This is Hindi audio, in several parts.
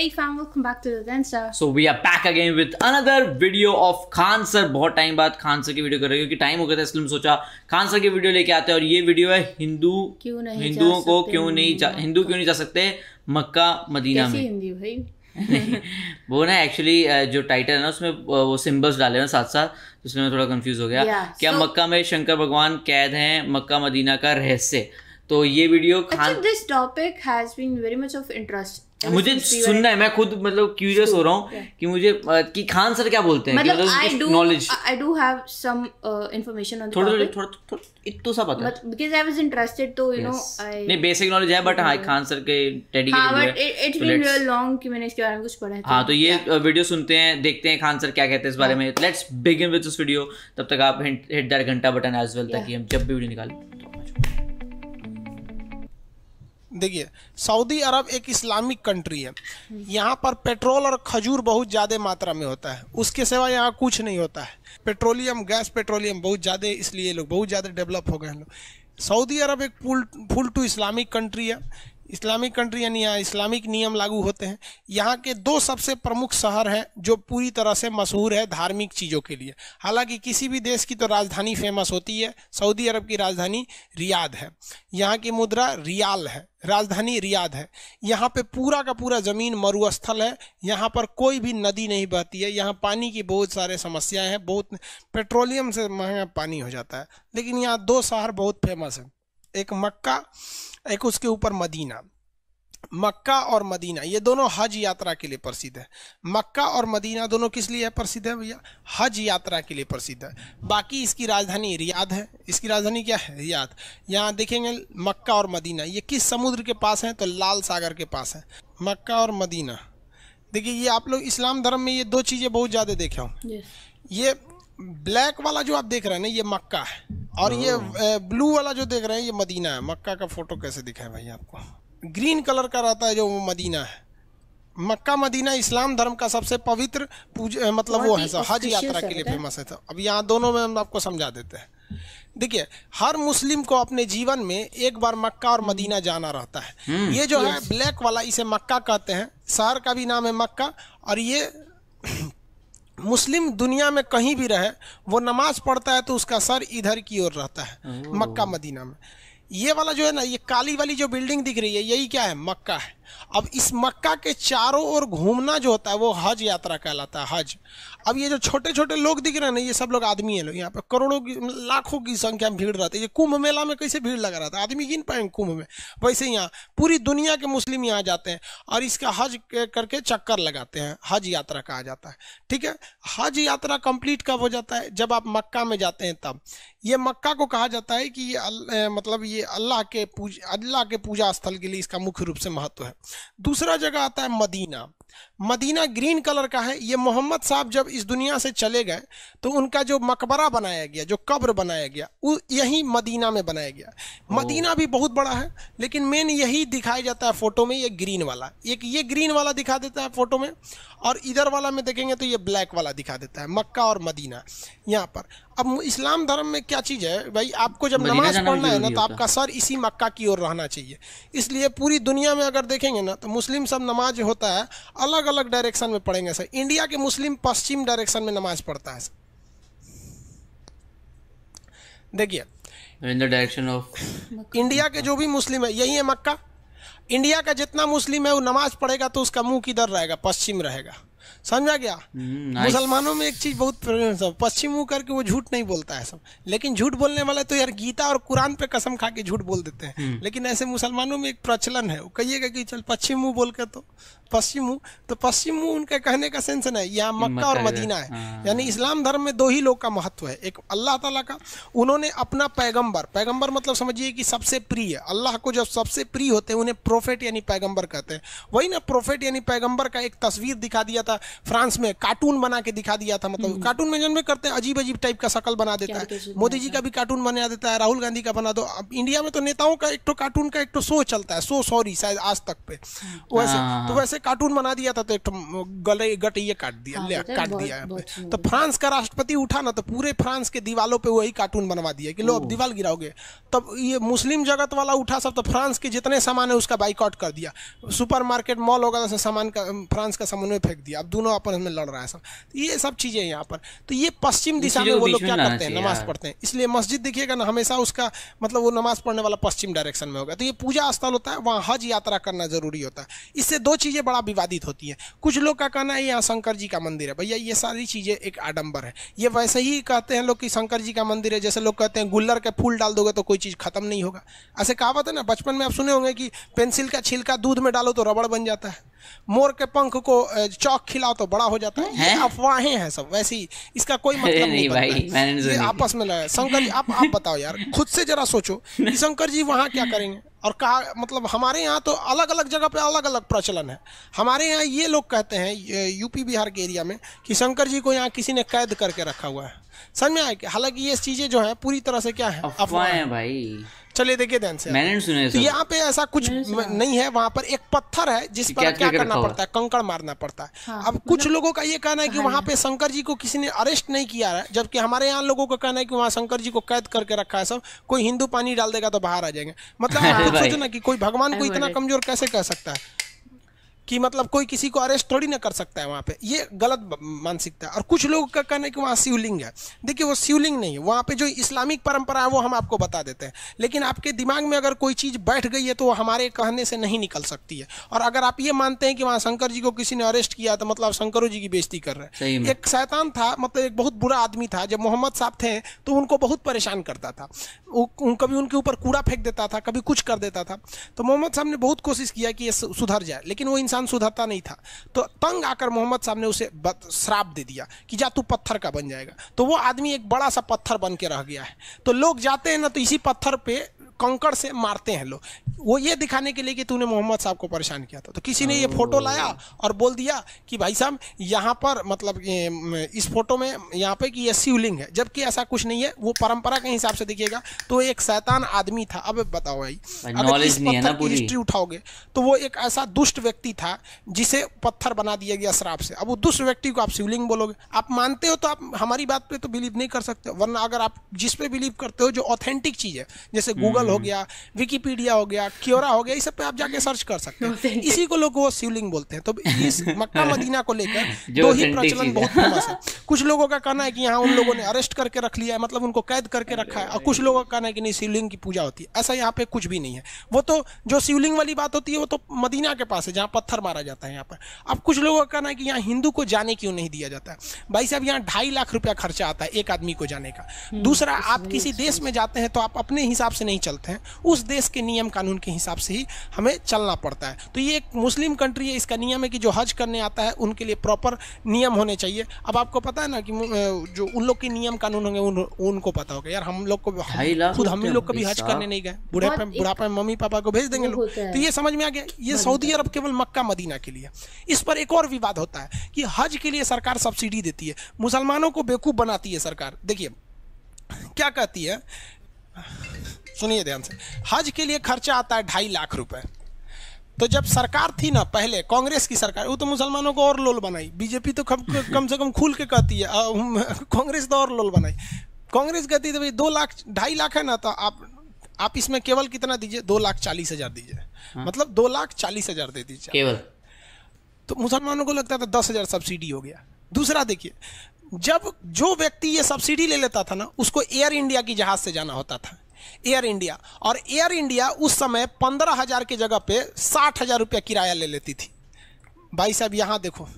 Hey fam, welcome back to the Densa. So we are back again with another video of Khan sir. बहुत time बाद Khan sir की video कर रहे हैं क्योंकि time हो गया था इसलिए मैं सोचा Khan sir की video लेके आते हैं और ये video है हिंदू क्यों नहीं हिंदुओं को क्यों नहीं जा हिंदू क्यों नहीं जा सकते मक्का मदीना में वो ना एक्चुअली जो टाइटल है ना उसमें वो सिंबल्स डाले हैं साथ साथ तो इसलिए मैं थोड़ा कंफ्यूज हो गया yeah, क्या so... मक्का में शंकर भगवान कैद हैं मक्का मदीना का रहस्य तो ये video Khan this topic has been very much of interest मुझे सुनना है मैं खुद मतलब क्यूरियस हो रहा हूँ कि मुझे कि खान सर क्या बोलते हैं मतलब I do knowledge I do have some information on थोड़ा थोड़ा थोड़ा इतना सा पता है बिकॉज़ आई वाज इंटरेस्टेड तो यू नो आई नहीं बेसिक नॉलेज है बट हां खान सर के टेडी हां but it's been real long कि मैंने इसके बारे में कुछ पढ़ा है हां तो, तो ये वीडियो सुनते हैं देखते हैं खान सर क्या कहते हैं इस बारे हाँ. में let's begin with this video तब तक आप हिट दैट घंटा बटन एज वेल ताकि हम जब भी वीडियो निकालें देखिए सऊदी अरब एक इस्लामिक कंट्री है यहाँ पर पेट्रोल और खजूर बहुत ज़्यादा मात्रा में होता है उसके सिवा यहाँ कुछ नहीं होता है पेट्रोलियम गैस पेट्रोलियम बहुत ज़्यादा इसलिए लोग बहुत ज़्यादा डेवलप हो गए हैं लोग सऊदी अरब एक full full to Islamic country है इस्लामिक कंट्री यानी यहाँ इस्लामिक नियम लागू होते हैं यहाँ के दो सबसे प्रमुख शहर हैं जो पूरी तरह से मशहूर है धार्मिक चीज़ों के लिए हालांकि किसी भी देश की तो राजधानी फेमस होती है सऊदी अरब की राजधानी रियाद है यहाँ की मुद्रा रियाल है राजधानी रियाद है यहाँ पे पूरा का पूरा ज़मीन मरुस्थल है यहाँ पर कोई भी नदी नहीं बहती है यहाँ पानी की बहुत सारे समस्याएं हैं बहुत पेट्रोलियम से महंगा पानी हो जाता है लेकिन यहाँ दो शहर बहुत फेमस हैं एक मक्का एक उसके ऊपर मदीना मक्का और मदीना ये दोनों हज यात्रा के लिए प्रसिद्ध है मक्का और मदीना दोनों किस लिए प्रसिद्ध है भैया हज यात्रा के लिए प्रसिद्ध है बाकी इसकी राजधानी रियाद है इसकी राजधानी क्या है रियाद यहाँ देखेंगे मक्का और मदीना ये किस समुद्र के पास है तो लाल सागर के पास है मक्का और मदीना देखिए ये आप लोग इस्लाम धर्म में ये दो चीज़ें बहुत ज़्यादा देखे हूँ ये ब्लैक वाला जो आप देख रहे हैं ना ये मक्का है और ये ब्लू हाँ। वाला जो देख रहे हैं ये मदीना है मक्का का फोटो कैसे दिखा है भाई आपको ग्रीन कलर का रहता है जो वो मदीना है मक्का मदीना इस्लाम धर्म का सबसे पवित्र पूजा मतलब वो है हज यात्रा के लिए फेमस है तो अब यहाँ दोनों में हम आपको समझा देते हैं देखिए हर मुस्लिम को अपने जीवन में एक बार मक्का और हम्म। मदीना जाना रहता है हम्म। ये जो है ब्लैक वाला इसे मक्का कहते हैं शहर का भी नाम है मक्का और ये मुस्लिम दुनिया में कहीं भी रहे वो नमाज पढ़ता है तो उसका सर इधर की ओर रहता है मक्का मदीना में ये वाला जो है ना ये काली वाली जो बिल्डिंग दिख रही है यही क्या है मक्का है अब इस मक्का के चारों ओर घूमना जो होता है वो हज यात्रा कहलाता है हज अब ये जो छोटे छोटे लोग दिख रहे हैं ना ये सब लोग आदमी है लोग यहाँ पर करोड़ों की मतलब लाखों की संख्या में भीड़ रहती है ये कुंभ मेला में कैसे भीड़ लगा रहता है आदमी गिन पाएंगे कुंभ में वैसे यहाँ पूरी दुनिया के मुस्लिम यहाँ जाते हैं और इसका हज करके चक्कर लगाते हैं हज यात्रा कहा जाता है ठीक है हज यात्रा कंप्लीट कब हो जाता है जब आप मक्का में जाते हैं तब ये मक्का को कहा जाता है कि ये मतलब ये अल्लाह के पूज अल्लाह के पूजा स्थल के लिए इसका मुख्य रूप से महत्व है दूसरा जगह आता है मदीना मदीना ग्रीन कलर का है ये मोहम्मद साहब जब इस दुनिया से चले गए तो उनका जो मकबरा बनाया गया जो कब्र बनाया गया वो यही मदीना में बनाया गया मदीना भी बहुत बड़ा है लेकिन मेन यही दिखाया जाता है फोटो में ये ग्रीन वाला एक ये ग्रीन वाला दिखा देता है फोटो में और इधर वाला में देखेंगे तो ये ब्लैक वाला दिखा देता है मक्का और मदीना यहाँ पर अब इस्लाम धर्म में क्या चीज़ है भाई आपको जब नमाज पढ़ना है ना तो आपका सर इसी मक्का की ओर रहना चाहिए इसलिए पूरी दुनिया में अगर देखेंगे ना तो मुस्लिम सब नमाज होता है अलग अलग डायरेक्शन में पढ़ेंगे सर इंडिया के मुस्लिम पश्चिम डायरेक्शन में नमाज पढ़ता है सर देखिए in the direction of India के जो भी मुस्लिम है यही है मक्का इंडिया का जितना मुस्लिम है वो नमाज पढ़ेगा तो उसका मुंह किधर रहेगा पश्चिम रहेगा समझा गया हम्म, मुसलमानों में एक चीज बहुत सब पश्चिम मुंह करके वो झूठ नहीं बोलता है सब लेकिन झूठ बोलने वाले तो यार गीता और कुरान पे कसम खा के झूठ बोल देते हैं हम्म। लेकिन ऐसे मुसलमानों में एक प्रचलन है वो कहिएगा कि चल पश्चिम मुंह बोल के तो पश्चिम मुंह तो पश्चिम मुंह उनके कहने का सेंस है यहाँ मक्का और मदीना है हाँ। यानी इस्लाम धर्म में दो ही लोग का महत्व है एक अल्लाह तला का उन्होंने अपना पैगंबर पैगंबर मतलब समझिए कि सबसे प्रिय अल्लाह को जब सबसे प्रिय होते हैं उन्हें प्रोफेट यानी पैगम्बर कहते हैं वही ना प्रोफेट यानी पैगंबर का एक तस्वीर दिखा दिया था था फ्रांस में कार्टून बना के दिखा दिया था मतलब हम्म। कार्टून में जन्म करते हैं अजीब अजीब टाइप का शकल बना देता है मोदी जी का भी कार्टून बना देता है राहुल गांधी का बना दो अब इंडिया में तो नेताओं का एक तो कार्टून का एक तो शो चलता है शो सॉरी शायद आज तक पे हाँ। वैसे तो वैसे कार्टून बना दिया था तो एक तो गले गट ये काट दिया हाँ, काट दिया तो फ्रांस का राष्ट्रपति उठा ना तो पूरे फ्रांस के दीवालों पर वही कार्टून बनवा दिया कि लो अब दीवाल गिराओगे तब ये मुस्लिम जगत वाला उठा सब तो फ्रांस के जितने सामान है उसका बाइकआउट कर दिया सुपरमार्केट मॉल होगा तो सामान का फ्रांस का सामान में फेंक दिया अब दोनों आपस में लड़ रहा है सब तो ये सब चीज़ें यहाँ पर तो ये पश्चिम दिशा में वो लोग क्या करते हैं नमाज पढ़ते हैं इसलिए मस्जिद देखिएगा ना हमेशा उसका मतलब वो नमाज पढ़ने वाला पश्चिम डायरेक्शन में होगा तो ये पूजा स्थल होता है वहाँ हज यात्रा करना जरूरी होता है इससे दो चीज़ें बड़ा विवादित होती है कुछ लोग का कहना है यहाँ शंकर जी का मंदिर है भैया ये सारी चीज़ें एक आडम्बर है ये वैसे ही कहते हैं लोग कि शंकर जी का मंदिर है जैसे लोग कहते हैं गुल्लर के फूल डाल दोगे तो कोई चीज़ खत्म नहीं होगा ऐसे कहावत है ना बचपन में आप सुने होंगे कि पेंसिल का छिलका दूध में डालो तो रबड़ बन जाता है मोर के पंख को चौक खिलाओ तो बड़ा हो जाता है, है? अफवाहें हैं सब वैसी इसका कोई मतलब नहीं, नहीं भाई मैंने आपस में लड़ा शंकर जी आप आप बताओ यार खुद से जरा सोचो कि शंकर जी वहाँ क्या करेंगे और कहा मतलब हमारे यहाँ तो अलग अलग जगह पे अलग अलग प्रचलन है हमारे यहाँ ये लोग कहते हैं यूपी बिहार के एरिया में कि शंकर जी को यहाँ किसी ने कैद करके रखा हुआ है समझ में आया हालांकि ये चीज़ें जो है पूरी तरह से क्या है अफवाह है भाई चलिए देखिए ध्यान से मैंने सुना तो यहाँ पे ऐसा कुछ नहीं है वहाँ पर एक पत्थर है जिस पर क्या, क्या, करना पड़ता है कंकड़ मारना पड़ता है हाँ, अब कुछ मतलब लोगों का ये कहना है कि वहाँ पे शंकर जी को किसी ने अरेस्ट नहीं किया है जबकि हमारे यहाँ लोगों का कहना है कि वहाँ शंकर जी को कैद करके रखा है सब कोई हिंदू पानी डाल देगा तो बाहर आ जाएंगे मतलब सोचो ना कि कोई भगवान को इतना कमजोर कैसे कह सकता है कि मतलब कोई किसी को अरेस्ट थोड़ी ना कर सकता है वहाँ पे ये गलत मानसिकता है और कुछ लोगों का कहना है कि वहाँ शिवलिंग है देखिए वो शिवलिंग नहीं है वहाँ पे जो इस्लामिक परंपरा है वो हम आपको बता देते हैं लेकिन आपके दिमाग में अगर कोई चीज़ बैठ गई है तो वो हमारे कहने से नहीं निकल सकती है और अगर आप ये मानते हैं कि वहाँ शंकर जी को किसी ने अरेस्ट किया तो मतलब शंकरों जी की बेजती कर रहे हैं एक शैतान था मतलब एक बहुत बुरा आदमी था जब मोहम्मद साहब थे तो उनको बहुत परेशान करता था कभी उनके ऊपर कूड़ा फेंक देता था कभी कुछ कर देता था तो मोहम्मद साहब ने बहुत कोशिश किया कि ये सुधर जाए लेकिन वो इंसान इंसान सुधरता नहीं था तो तंग आकर मोहम्मद साहब ने उसे श्राप दे दिया कि जा तू पत्थर का बन जाएगा तो वो आदमी एक बड़ा सा पत्थर बन के रह गया है तो लोग जाते हैं ना तो इसी पत्थर पे कंकड़ से मारते हैं लोग वो ये दिखाने के लिए कि तूने मोहम्मद साहब को परेशान किया था तो किसी ने ये फोटो लाया और बोल दिया कि भाई साहब यहाँ पर मतलब इस फोटो में यहाँ पे कि ये शिवलिंग है जबकि ऐसा कुछ नहीं है वो परंपरा के हिसाब से दिखेगा तो एक शैतान आदमी था अब बताओ भाई अगर इस पत्थर की हिस्ट्री उठाओगे तो वो एक ऐसा दुष्ट व्यक्ति था जिसे पत्थर बना दिया गया शराब से अब वो दुष्ट व्यक्ति को आप शिवलिंग बोलोगे आप मानते हो तो आप हमारी बात पे तो बिलीव नहीं कर सकते वरना अगर आप जिस पे बिलीव करते हो जो ऑथेंटिक चीज़ है जैसे गूगल हम्म। हो गया विकीपीडिया हो गया क्योरा हो गया इस सब पे आप जाके सर्च कर सकते हैं इसी को लोग वो शिवलिंग बोलते हैं तो इस मक्का मदीना को लेकर दो ही प्रचलन बहुत फेमस है कुछ लोगों का कहना है कि यहाँ उन लोगों ने अरेस्ट करके रख लिया है मतलब उनको कैद करके रखा है और कुछ लोगों का कहना है कि नहीं शिवलिंग की पूजा होती है ऐसा यहाँ पे कुछ भी नहीं है वो तो जो शिवलिंग वाली बात होती है वो तो मदीना के पास है जहाँ पत्थर मारा जाता है यहाँ पर अब कुछ लोगों का कहना है कि यहाँ हिंदू को जाने क्यों नहीं दिया जाता है भाई साहब यहाँ ढाई लाख रुपया खर्चा आता है एक आदमी को जाने का हम्म, दूसरा आप किसी देश में जाते हैं तो आप अपने हिसाब से नहीं चलते चलते हैं उस देश के नियम कानून के हिसाब से ही हमें चलना पड़ता है तो ये एक मुस्लिम कंट्री है इसका नियम है कि जो हज करने आता है उनके लिए प्रॉपर नियम होने चाहिए अब आपको पता है ना कि जो उन लोग के नियम कानून होंगे उन, उनको पता होगा यार हम लोग को खुद हम लोग कभी हज करने नहीं गए बुढ़ापे बुढ़ापे में मम्मी पापा को भेज देंगे लोग तो ये समझ में आ गया ये सऊदी अरब केवल मक्का मदीना के लिए इस पर एक और विवाद होता है कि हज के लिए सरकार सब्सिडी देती है मुसलमानों को बेवकूफ़ बनाती है सरकार देखिए क्या कहती है सुनिए ध्यान से हज के लिए खर्चा आता है ढाई लाख रुपए तो जब सरकार थी ना पहले कांग्रेस की सरकार वो तो मुसलमानों को और लोल बनाई बीजेपी तो कम, कम से कम खुल के कहती है कांग्रेस तो और लोल बनाई कांग्रेस कहती थी तो भाई दो लाख ढाई लाख है ना तो आप आप इसमें केवल कितना दीजिए दो लाख चालीस हजार दीजिए हाँ। मतलब दो लाख चालीस हजार दे दीजिए केवल तो मुसलमानों को लगता था दस हजार सब्सिडी हो गया दूसरा देखिए जब जो व्यक्ति ये सब्सिडी ले लेता था ना उसको एयर इंडिया की जहाज से जाना होता था एयर इंडिया और एयर इंडिया उस समय पंद्रह हज़ार की जगह पे साठ हज़ार रुपया किराया ले लेती थी भाई साहब यहाँ देखो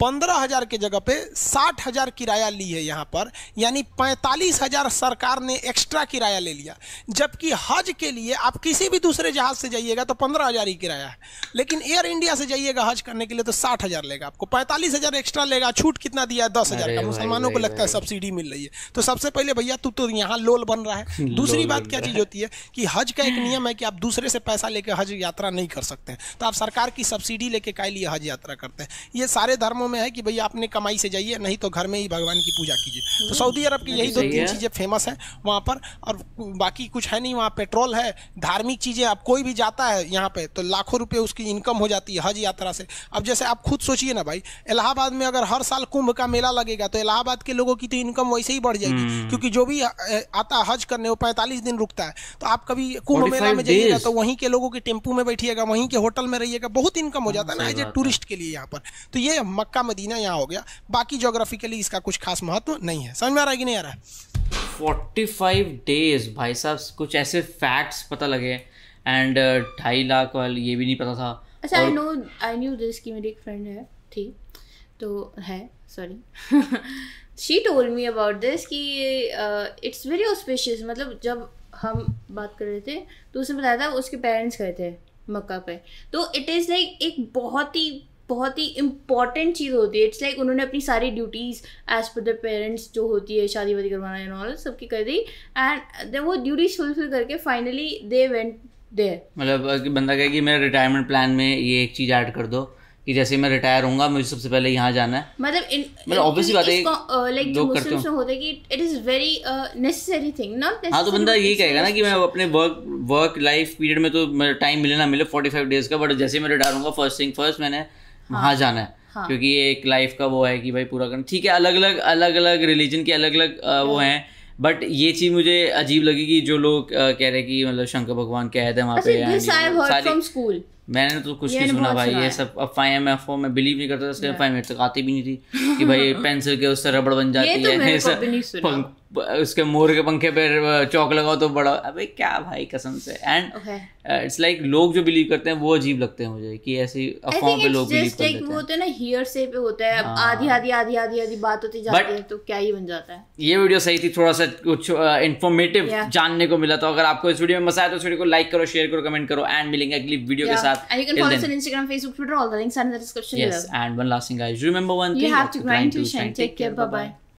पंद्रह हजार के जगह पे साठ हजार किराया ली है यहाँ पर यानी पैंतालीस हजार सरकार ने एक्स्ट्रा किराया ले लिया जबकि हज के लिए आप किसी भी दूसरे जहाज से जाइएगा तो पंद्रह हजार ही किराया है लेकिन एयर इंडिया से जाइएगा हज करने के लिए तो साठ हजार लेगा आपको पैंतालीस हजार एक्स्ट्रा लेगा छूट कितना दिया है दस हजार का मुसलमानों को लगता है सब्सिडी मिल रही है तो सबसे पहले भैया तू तो यहाँ लोल बन रहा है दूसरी बात क्या चीज होती है कि हज का एक नियम है कि आप दूसरे से पैसा लेकर हज यात्रा नहीं कर सकते तो आप सरकार की सब्सिडी लेके का लिए हज यात्रा करते हैं ये सारे धर्मों मुसलमानों में है कि भाई आपने कमाई से जाइए नहीं तो घर में ही भगवान की पूजा कीजिए तो हम्म। सऊदी अरब की यही दो तीन चीज़ें फेमस हैं वहाँ पर और बाकी कुछ है नहीं वहाँ पेट्रोल है धार्मिक चीज़ें अब कोई भी जाता है यहाँ पर तो लाखों रुपये उसकी इनकम हो जाती है हज यात्रा से अब जैसे आप खुद सोचिए ना भाई इलाहाबाद में अगर हर साल कुंभ का मेला लगेगा तो इलाहाबाद के लोगों की तो इनकम वैसे ही बढ़ जाएगी हम्म। क्योंकि जो भी आता हज करने वो पैंतालीस दिन रुकता है तो आप कभी कुंभ मेला में जाइएगा तो वहीं के लोगों के टेम्पू में बैठिएगा वहीं के होटल में रहिएगा बहुत इनकम हो हाँ, जाता है ना एज ए टूरिस्ट के लिए यहाँ पर तो ये मक्का मक्का मदीना यहाँ हो गया बाकी जोग्राफिकली इसका कुछ खास महत्व नहीं है समझ में आ रहा है कि नहीं आ रहा है फोर्टी फाइव डेज भाई साहब कुछ ऐसे फैक्ट्स पता लगे एंड uh, ढाई लाख वाले ये भी नहीं पता था अच्छा I know I knew this की मेरी एक फ्रेंड है थी तो है sorry she told me about this कि इट्स वेरी ऑस्पेशियस मतलब जब हम बात कर रहे थे तो उसने बताया था उसके पेरेंट्स गए थे मक्का पे तो इट इज़ लाइक एक बहुत ही बहुत ही इंपॉर्टेंट चीज़ होती है इट्स लाइक उन्होंने अपनी सारी duties as per the parents जो होती है शादी वादी करवाना एंड ऑल सबकी कर दी एंड वो ड्यूटीज फुलफिल करके फाइनली दे वेंट देयर मतलब बंदा कहे कि मेरे रिटायरमेंट प्लान में ये एक चीज़ ऐड कर दो कि जैसे मैं रिटायर होऊंगा मुझे सबसे पहले यहाँ जाना है मतलब इन मतलब ऑब्वियसली बात है लाइक जो करते हैं होता है कि it is very necessary thing not हां तो बंदा यही कहेगा ना कि मैं अपने वर्क वर्क लाइफ पीरियड में तो टाइम मिले ना मिले 45 डेज का बट जैसे मैं रिटायर होऊंगा फर्स्ट थिंग फर्स्ट मैंने हाँ। वहां जाना है हाँ. क्योंकि ये एक लाइफ का वो है कि भाई पूरा करना ठीक है अलग अलग अलग अलग रिलीजन के अलग अलग वो हाँ। हैं बट ये चीज मुझे अजीब लगी कि जो लोग कह रहे हैं कि मतलब शंकर भगवान कैद है वहाँ अच्छा, पे मैंने तो कुछ नहीं सुना भाई ये सब अब फाइव एम एफ ओ में बिलीव नहीं करता इसलिए फाइव मिनट तक आती भी नहीं थी कि भाई पेंसिल के उससे रबड़ बन जाती तो है ऐसे उसके मोर के पंखे पर चौक लगाओ तो बड़ा अबे क्या भाई कसम से एंड इट्स लाइक लोग जो बिलीव करते हैं वो अजीब लगते हैं मुझे कि ऐसी अफवाहों पे लोग बिलीव करते लेते हैं होता है ना हियर से पे होता है अब हाँ। आधी आधी आधी आधी आधी बात होती जाती है तो क्या ही बन जाता है ये वीडियो सही थी थोड़ा सा कुछ इन्फॉर्मेटिव uh, जानने को मिला तो अगर आपको इस वीडियो में मजा आया तो इस वीडियो को लाइक करो शेयर करो कमेंट करो एंड मिलेंगे अगली वीडियो के साथ that. And you can follow us on Instagram, Facebook, Twitter, all the links are in the description yes, below. Yes, and one last thing, guys. Remember one thing. You have to grind, grind to shine. Take care. Bye-bye.